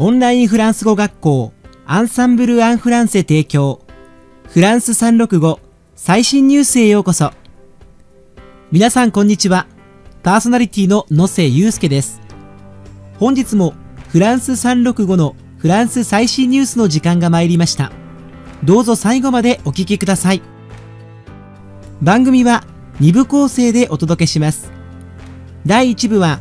オンラインフランス語学校アンサンブル・アン・フランセ提供フランス365最新ニュースへようこそ皆さんこんにちはパーソナリティの野瀬祐介です本日もフランス365のフランス最新ニュースの時間が参りましたどうぞ最後までお聴きください番組は2部構成でお届けします第1部は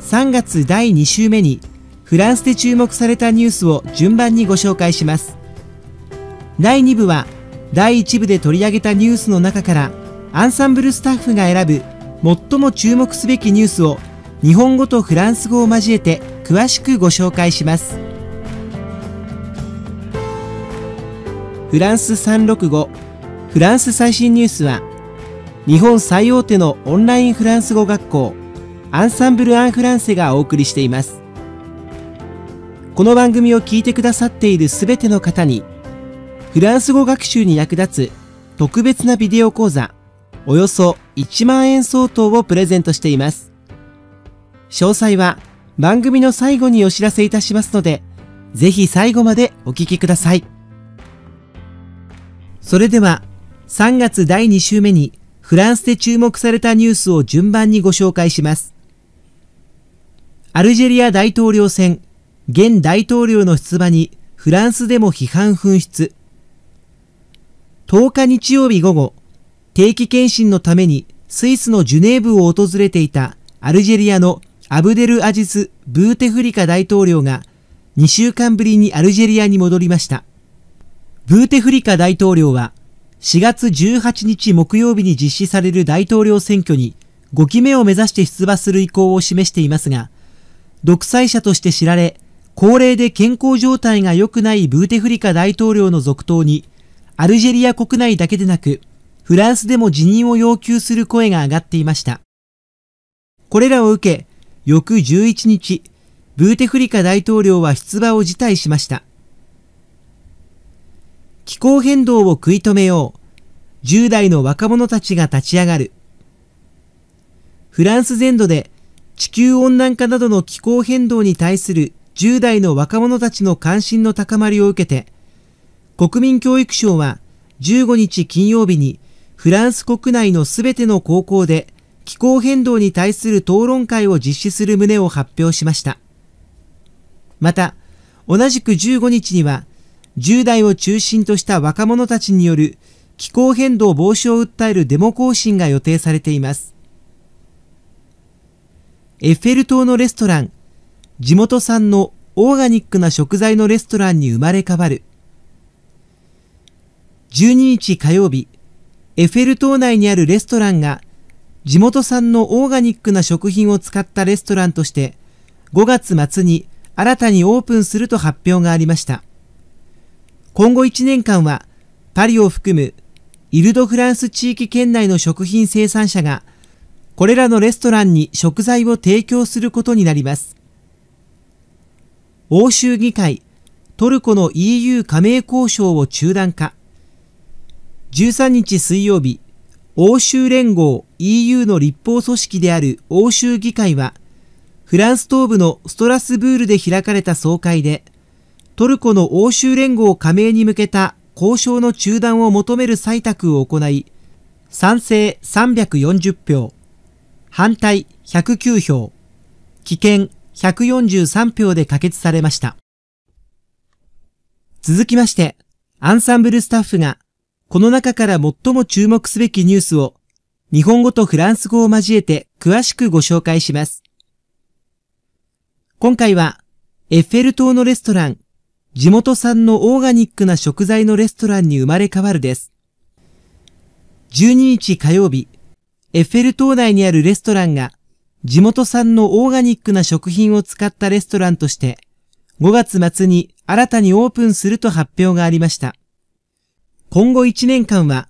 3月第2週目にフランスで注目されたニュースを順番にご紹介します第2部は第1部で取り上げたニュースの中からアンサンブルスタッフが選ぶ最も注目すべきニュースを日本語とフランス語を交えて詳しくご紹介しますフランス365フランス最新ニュースは日本最大手のオンラインフランス語学校アンサンブル・アン・フランセがお送りしていますこの番組を聞いてくださっているすべての方に、フランス語学習に役立つ特別なビデオ講座、およそ1万円相当をプレゼントしています。詳細は番組の最後にお知らせいたしますので、ぜひ最後までお聞きください。それでは、3月第2週目にフランスで注目されたニュースを順番にご紹介します。アルジェリア大統領選現大統領の出馬にフランスでも批判紛失。10日日曜日午後、定期検診のためにスイスのジュネーブを訪れていたアルジェリアのアブデル・アジス・ブーテフリカ大統領が2週間ぶりにアルジェリアに戻りました。ブーテフリカ大統領は4月18日木曜日に実施される大統領選挙に5期目を目指して出馬する意向を示していますが、独裁者として知られ、高齢で健康状態が良くないブーテフリカ大統領の続投に、アルジェリア国内だけでなく、フランスでも辞任を要求する声が上がっていました。これらを受け、翌11日、ブーテフリカ大統領は出馬を辞退しました。気候変動を食い止めよう。10代の若者たちが立ち上がる。フランス全土で地球温暖化などの気候変動に対する10代の若者たちの関心の高まりを受けて、国民教育省は15日金曜日にフランス国内のすべての高校で気候変動に対する討論会を実施する旨を発表しました。また、同じく15日には、10代を中心とした若者たちによる気候変動防止を訴えるデモ行進が予定されています。エッフェル塔のレストラン、地元産のオーガニックな食材のレストランに生まれ変わる。12日火曜日、エッフェル塔内にあるレストランが地元産のオーガニックな食品を使ったレストランとして5月末に新たにオープンすると発表がありました。今後1年間はパリを含むイルドフランス地域圏内の食品生産者がこれらのレストランに食材を提供することになります。欧州議会、トルコの EU 加盟交渉を中断化。13日水曜日、欧州連合 EU の立法組織である欧州議会は、フランス東部のストラスブールで開かれた総会で、トルコの欧州連合加盟に向けた交渉の中断を求める採択を行い、賛成340票、反対109票、棄権143票で可決されました。続きまして、アンサンブルスタッフが、この中から最も注目すべきニュースを、日本語とフランス語を交えて詳しくご紹介します。今回は、エッフェル塔のレストラン、地元産のオーガニックな食材のレストランに生まれ変わるです。12日火曜日、エッフェル塔内にあるレストランが地元産のオーガニックな食品を使ったレストランとして、5月末に新たにオープンすると発表がありました。今後1年間は、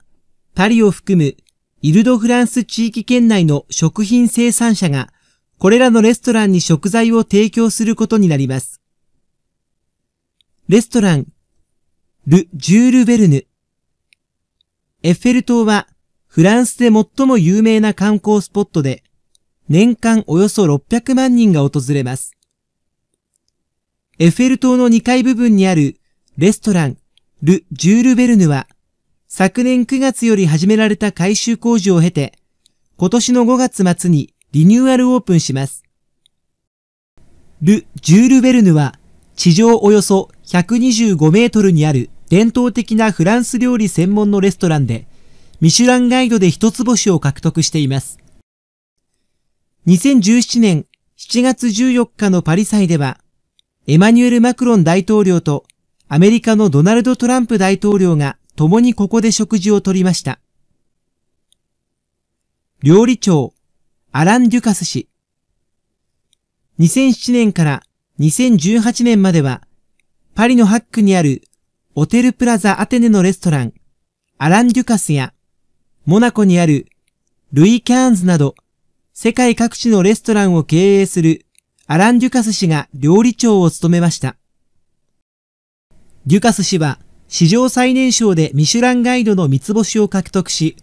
パリを含むイルドフランス地域圏内の食品生産者が、これらのレストランに食材を提供することになります。レストラン、ル・ジュール・ベルヌ。エッフェル塔は、フランスで最も有名な観光スポットで、年間およそ600万人が訪れます。エッフェル塔の2階部分にあるレストラン、ル・ジュール・ベルヌは、昨年9月より始められた改修工事を経て、今年の5月末にリニューアルオープンします。ル・ジュール・ベルヌは、地上およそ125メートルにある伝統的なフランス料理専門のレストランで、ミシュランガイドで一つ星を獲得しています。2017年7月14日のパリ祭では、エマニュエル・マクロン大統領とアメリカのドナルド・トランプ大統領が共にここで食事をとりました。料理長、アラン・デュカス氏。2007年から2018年までは、パリのハックにあるオテルプラザアテネのレストラン、アラン・デュカスや、モナコにあるルイ・キャーンズなど、世界各地のレストランを経営するアラン・デュカス氏が料理長を務めました。デュカス氏は史上最年少でミシュランガイドの三つ星を獲得し、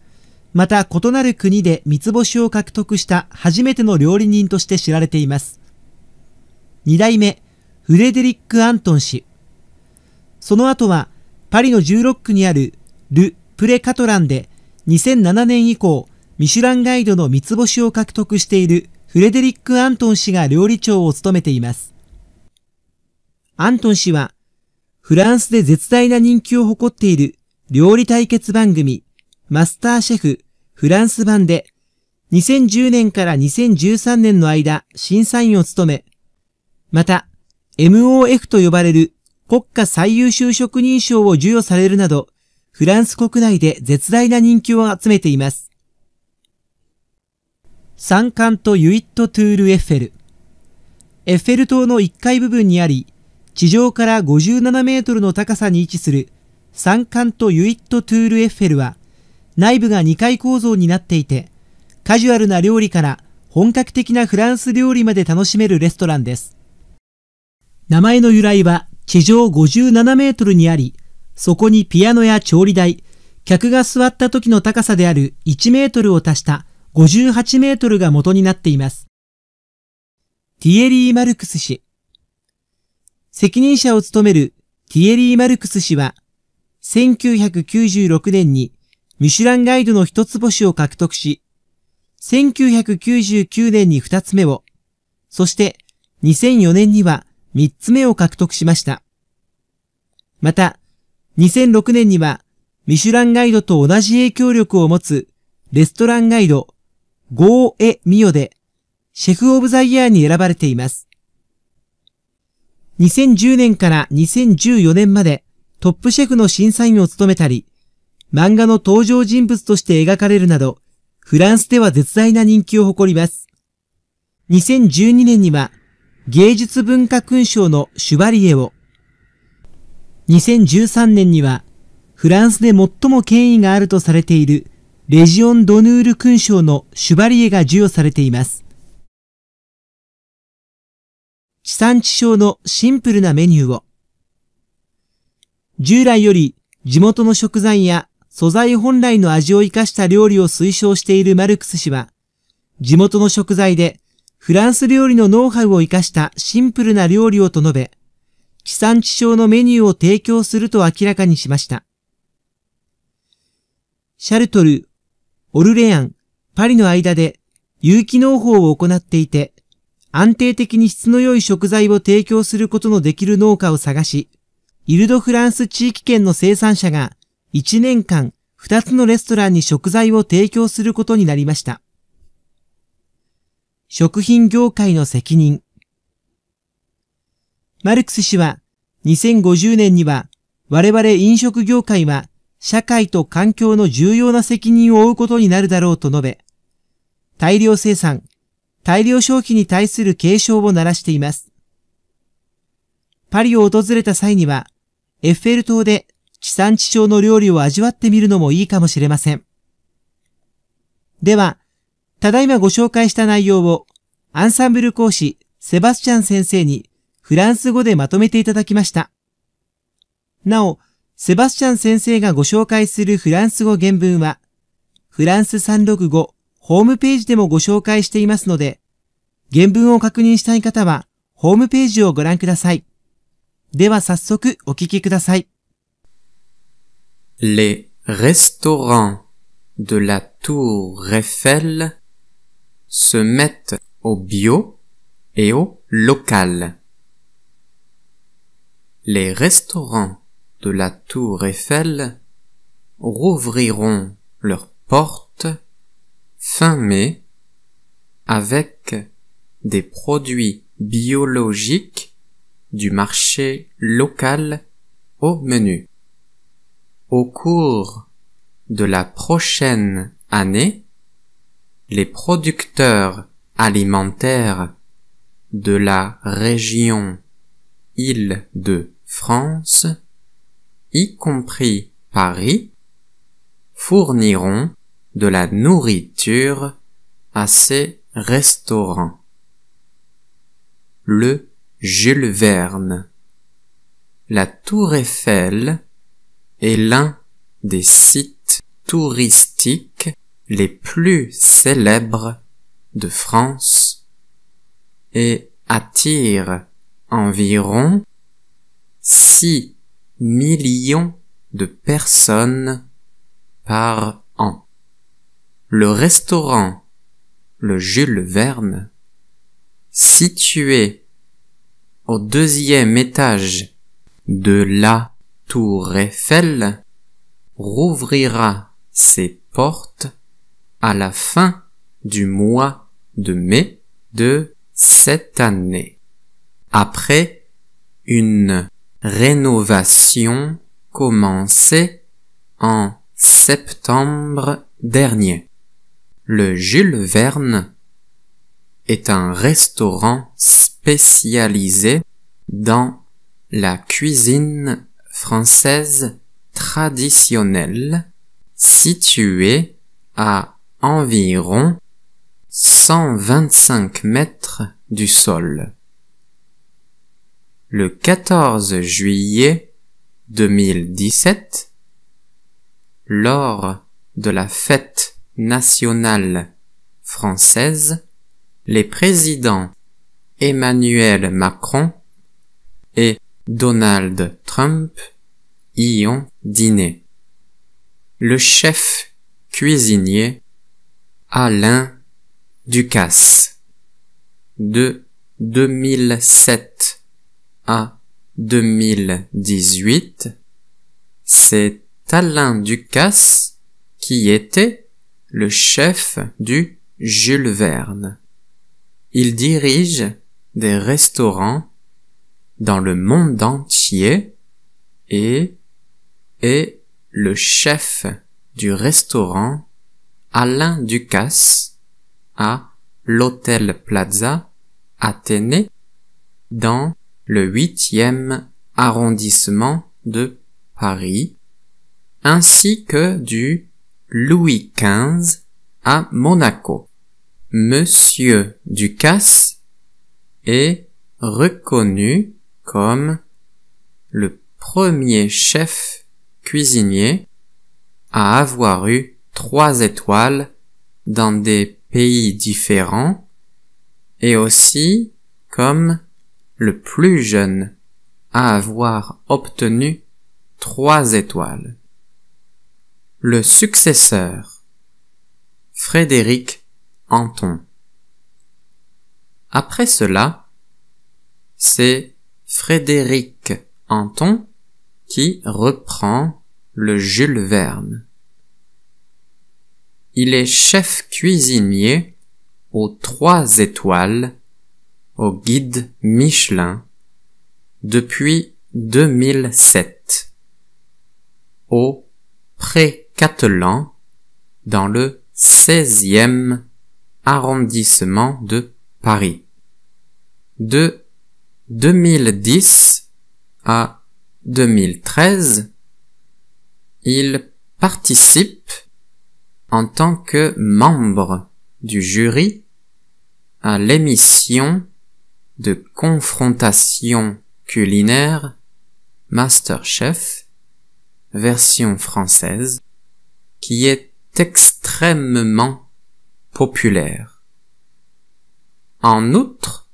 また異なる国で三つ星を獲得した初めての料理人として知られています。二代目、フレデリック・アントン氏。その後は、パリの16区にあるル・プレ・カトランで2007年以降、ミシュランガイドの三つ星を獲得しているフレデリック・アントン氏が料理長を務めています。アントン氏は、フランスで絶大な人気を誇っている料理対決番組、マスターシェフフランス版で、2010年から2013年の間、審査員を務め、また、MOF と呼ばれる国家最優秀職人賞を授与されるなど、フランス国内で絶大な人気を集めています。山間とユイットトゥールエッフェル。エッフェル塔の1階部分にあり、地上から57メートルの高さに位置する山間とユイットトゥールエッフェルは、内部が2階構造になっていて、カジュアルな料理から本格的なフランス料理まで楽しめるレストランです。名前の由来は地上57メートルにあり、そこにピアノや調理台、客が座った時の高さである1メートルを足した58メートルが元になっています。ティエリー・マルクス氏。責任者を務めるティエリー・マルクス氏は、1996年にミシュランガイドの一つ星を獲得し、1999年に二つ目を、そして2004年には三つ目を獲得しました。また、2006年にはミシュランガイドと同じ影響力を持つレストランガイドゴーエ・ミヨでシェフ・オブ・ザ・イヤーに選ばれています。2010年から2014年までトップシェフの審査員を務めたり、漫画の登場人物として描かれるなど、フランスでは絶大な人気を誇ります。2012年には芸術文化勲章のシュバリエを、2013年にはフランスで最も権威があるとされているレジオン・ドヌール勲章のシュバリエが授与されています。地産地消のシンプルなメニューを。従来より地元の食材や素材本来の味を活かした料理を推奨しているマルクス氏は、地元の食材でフランス料理のノウハウを活かしたシンプルな料理をと述べ、地産地消のメニューを提供すると明らかにしました。シャルトルオルレアン、パリの間で有機農法を行っていて、安定的に質の良い食材を提供することのできる農家を探し、イルドフランス地域圏の生産者が1年間2つのレストランに食材を提供することになりました。食品業界の責任。マルクス氏は2050年には我々飲食業界は社会と環境の重要な責任を負うことになるだろうと述べ、大量生産、大量消費に対する警鐘を鳴らしています。パリを訪れた際には、エッフェル塔で地産地消の料理を味わってみるのもいいかもしれません。では、ただいまご紹介した内容をアンサンブル講師セバスチャン先生にフランス語でまとめていただきました。なお、セバスチャン先生がご紹介するフランス語原文は、フランス365ホームページでもご紹介していますので、原文を確認したい方は、ホームページをご覧ください。では早速お聞きください。Les restaurants de la Tour Eiffel se mettent au bio et au local. Les restaurants de la tour Eiffel rouvriront leurs portes fin mai avec des produits biologiques du marché local au menu. Au cours de la prochaine année, les producteurs alimentaires de la région Île de France y compris Paris, fourniront de la nourriture à ces restaurants. Le Jules Verne. La tour Eiffel est l'un des sites touristiques les plus célèbres de France et attire environ 6 millions de personnes par an. Le restaurant Le Jules Verne, situé au deuxième étage de la Tour Eiffel, rouvrira ses portes à la fin du mois de mai de cette année, après une rénovation commencée en septembre dernier. Le Jules Verne est un restaurant spécialisé dans la cuisine française traditionnelle situé à environ 125 mètres du sol le 14 juillet 2017, lors de la fête nationale française, les présidents Emmanuel Macron et Donald Trump y ont dîné. Le chef cuisinier Alain Ducasse de 2007 à 2018, c'est Alain Ducasse qui était le chef du Jules Verne. Il dirige des restaurants dans le monde entier et est le chef du restaurant Alain Ducasse à l'Hôtel Plaza Athénée dans le huitième arrondissement de Paris, ainsi que du Louis XV à Monaco. Monsieur Ducasse est reconnu comme le premier chef cuisinier à avoir eu trois étoiles dans des pays différents et aussi comme le plus jeune à avoir obtenu trois étoiles. Le successeur Frédéric Anton. Après cela, c'est Frédéric Anton qui reprend le Jules Verne. Il est chef cuisinier aux trois étoiles au guide Michelin depuis 2007 au Pré-Catelan dans le 16e arrondissement de Paris. De 2010 à 2013, il participe en tant que membre du jury à l'émission de confrontation culinaire Masterchef version française qui est extrêmement populaire. En outre,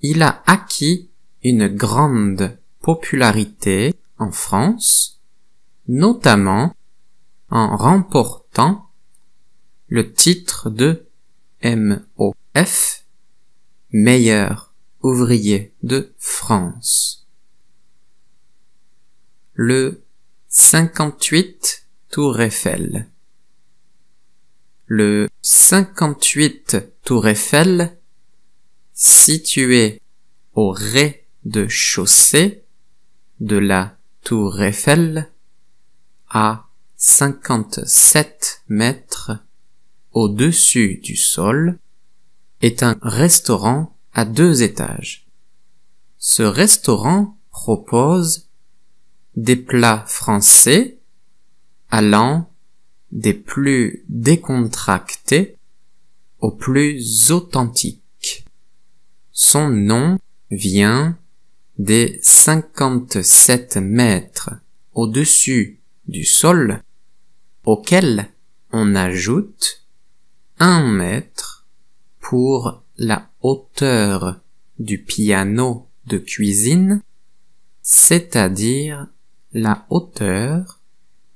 il a acquis une grande popularité en France, notamment en remportant le titre de MOF meilleur ouvrier de France. Le 58 Tour Eiffel. Le 58 Tour Eiffel, situé au rez-de-chaussée de la Tour Eiffel, à 57 mètres au-dessus du sol, est un restaurant à deux étages. Ce restaurant propose des plats français allant des plus décontractés aux plus authentiques. Son nom vient des 57 mètres au-dessus du sol auquel on ajoute un mètre pour la hauteur du piano de cuisine, c'est-à-dire la hauteur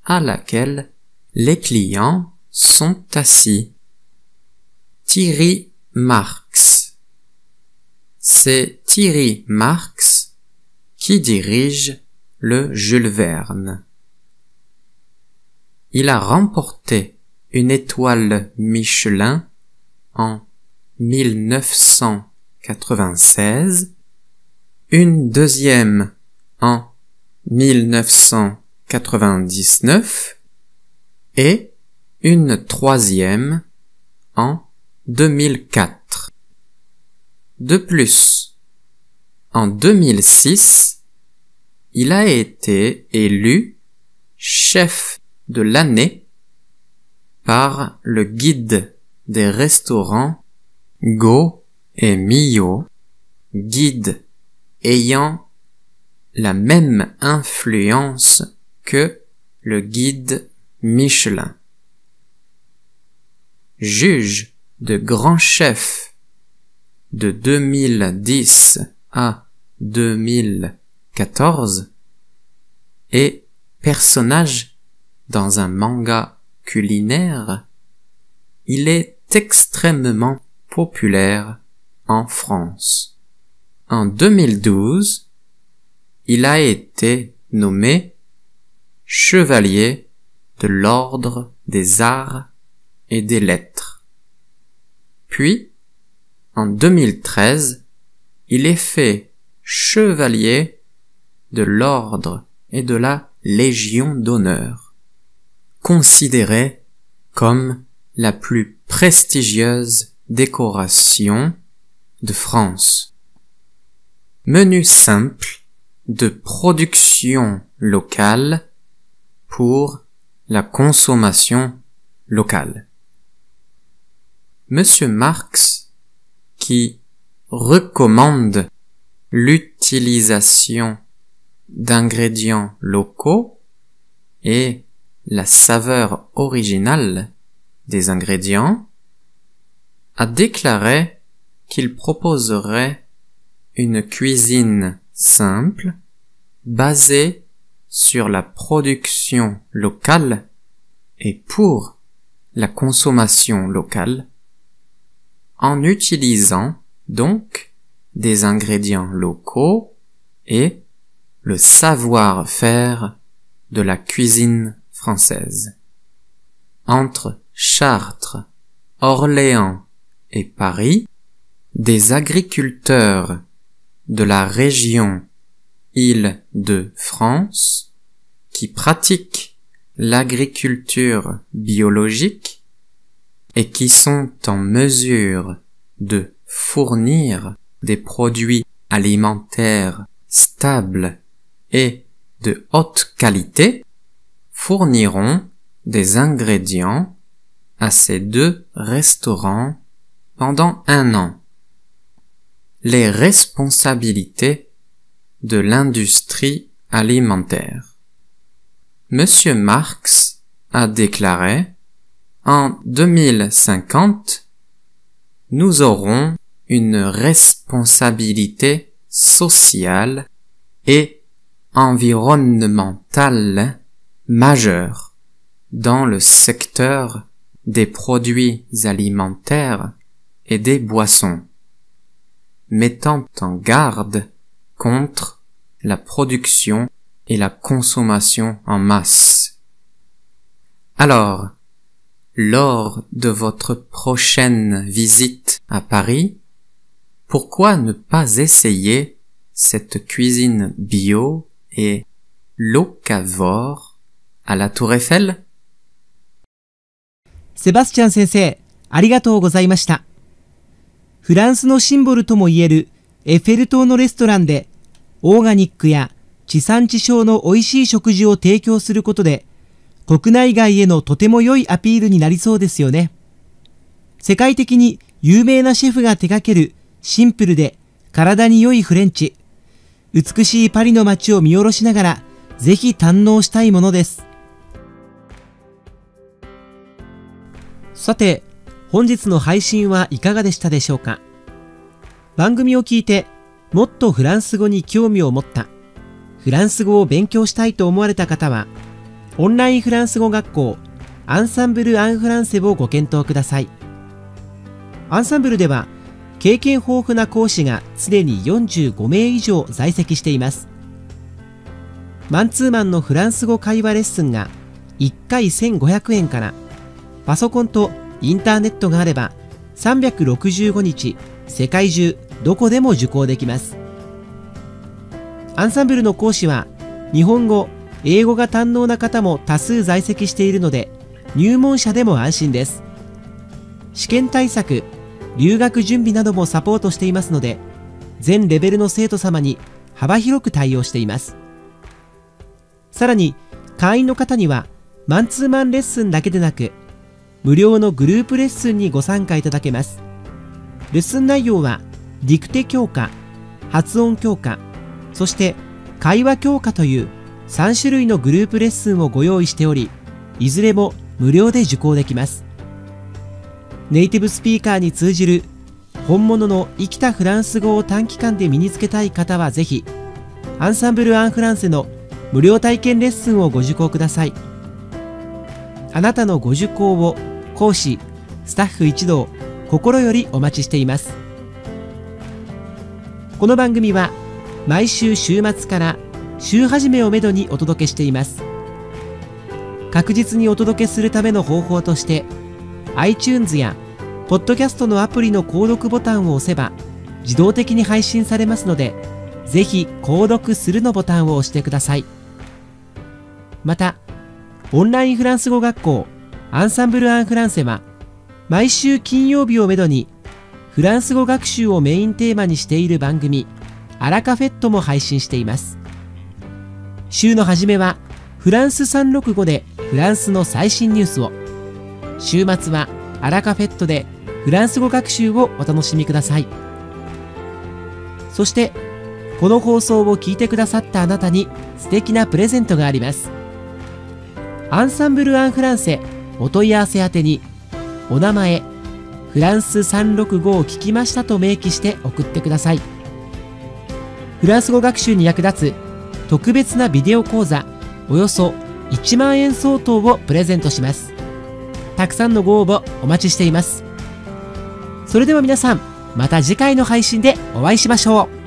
à laquelle les clients sont assis. Thierry Marx. C'est Thierry Marx qui dirige le Jules Verne. Il a remporté une étoile Michelin en 1996, une deuxième en 1999 et une troisième en 2004. De plus, en 2006, il a été élu chef de l'année par le guide des restaurants Go et Mio, Guide ayant la même influence que le guide Michelin. Juge de grand chef de 2010 à 2014 et personnage dans un manga culinaire, il est extrêmement populaire en France. En 2012, il a été nommé chevalier de l'ordre des arts et des lettres. Puis, en 2013, il est fait chevalier de l'ordre et de la Légion d'honneur, considéré comme la plus prestigieuse décoration de France. Menu simple de production locale pour la consommation locale. Monsieur Marx, qui recommande l'utilisation d'ingrédients locaux et la saveur originale des ingrédients, a déclaré qu'il proposerait une cuisine simple basée sur la production locale et pour la consommation locale en utilisant donc des ingrédients locaux et le savoir-faire de la cuisine française. Entre Chartres, Orléans et Paris, des agriculteurs de la région Île-de-France qui pratiquent l'agriculture biologique et qui sont en mesure de fournir des produits alimentaires stables et de haute qualité fourniront des ingrédients à ces deux restaurants pendant un an. Les responsabilités de l'industrie alimentaire. Monsieur Marx a déclaré en 2050, nous aurons une responsabilité sociale et environnementale majeure dans le secteur des produits alimentaires et des boissons, mettant en garde contre la production et la consommation en masse. Alors, lors de votre prochaine visite à Paris, pourquoi ne pas essayer cette cuisine bio et locavore à la Tour Eiffel フランスのシンボルともいえるエッフェル塔のレストランで、オーガニックや地産地消の美味しい食事を提供することで、国内外へのとても良いアピールになりそうですよね。世界的に有名なシェフが手掛けるシンプルで体に良いフレンチ。美しいパリの街を見下ろしながら、ぜひ堪能したいものです。さて、本日の配信はいかがでしたでしょうか番組を聞いてもっとフランス語に興味を持ったフランス語を勉強したいと思われた方はオンラインフランス語学校アンサンブル・アン・フランセをご検討くださいアンサンブルでは経験豊富な講師がすでに45名以上在籍していますマンツーマンのフランス語会話レッスンが1回1500円からパソコンとインターネットがあれば365日世界中どこでも受講できますアンサンブルの講師は日本語英語が堪能な方も多数在籍しているので入門者でも安心です試験対策留学準備などもサポートしていますので全レベルの生徒様に幅広く対応していますさらに会員の方にはマンツーマンレッスンだけでなく無料のグループレッスンにご参加いただけます。レッスン内容は、ディクテ教科発音強化、そして会話強化という3種類のグループレッスンをご用意しており、いずれも無料で受講できます。ネイティブスピーカーに通じる本物の生きたフランス語を短期間で身につけたい方はぜひ、アンサンブル・アン・フランセの無料体験レッスンをご受講ください。あなたのご受講を講師スタッフ一同心よりお待ちしていますこの番組は毎週週末から週始めをめどにお届けしています確実にお届けするための方法として iTunes やポッドキャストのアプリの購読ボタンを押せば自動的に配信されますのでぜひ購読するのボタンを押してくださいまたオンラインフランス語学校アンサンブル・アン・フランセは毎週金曜日をめどにフランス語学習をメインテーマにしている番組アラカフェットも配信しています週の初めはフランス365でフランスの最新ニュースを週末はアラカフェットでフランス語学習をお楽しみくださいそしてこの放送を聞いてくださったあなたに素敵なプレゼントがありますアンサンブル・アン・フランセお問い合わせ宛てにお名前フランス365を聞きましたと明記して送ってくださいフランス語学習に役立つ特別なビデオ講座およそ1万円相当をプレゼントしますたくさんのご応募お待ちしていますそれでは皆さんまた次回の配信でお会いしましょう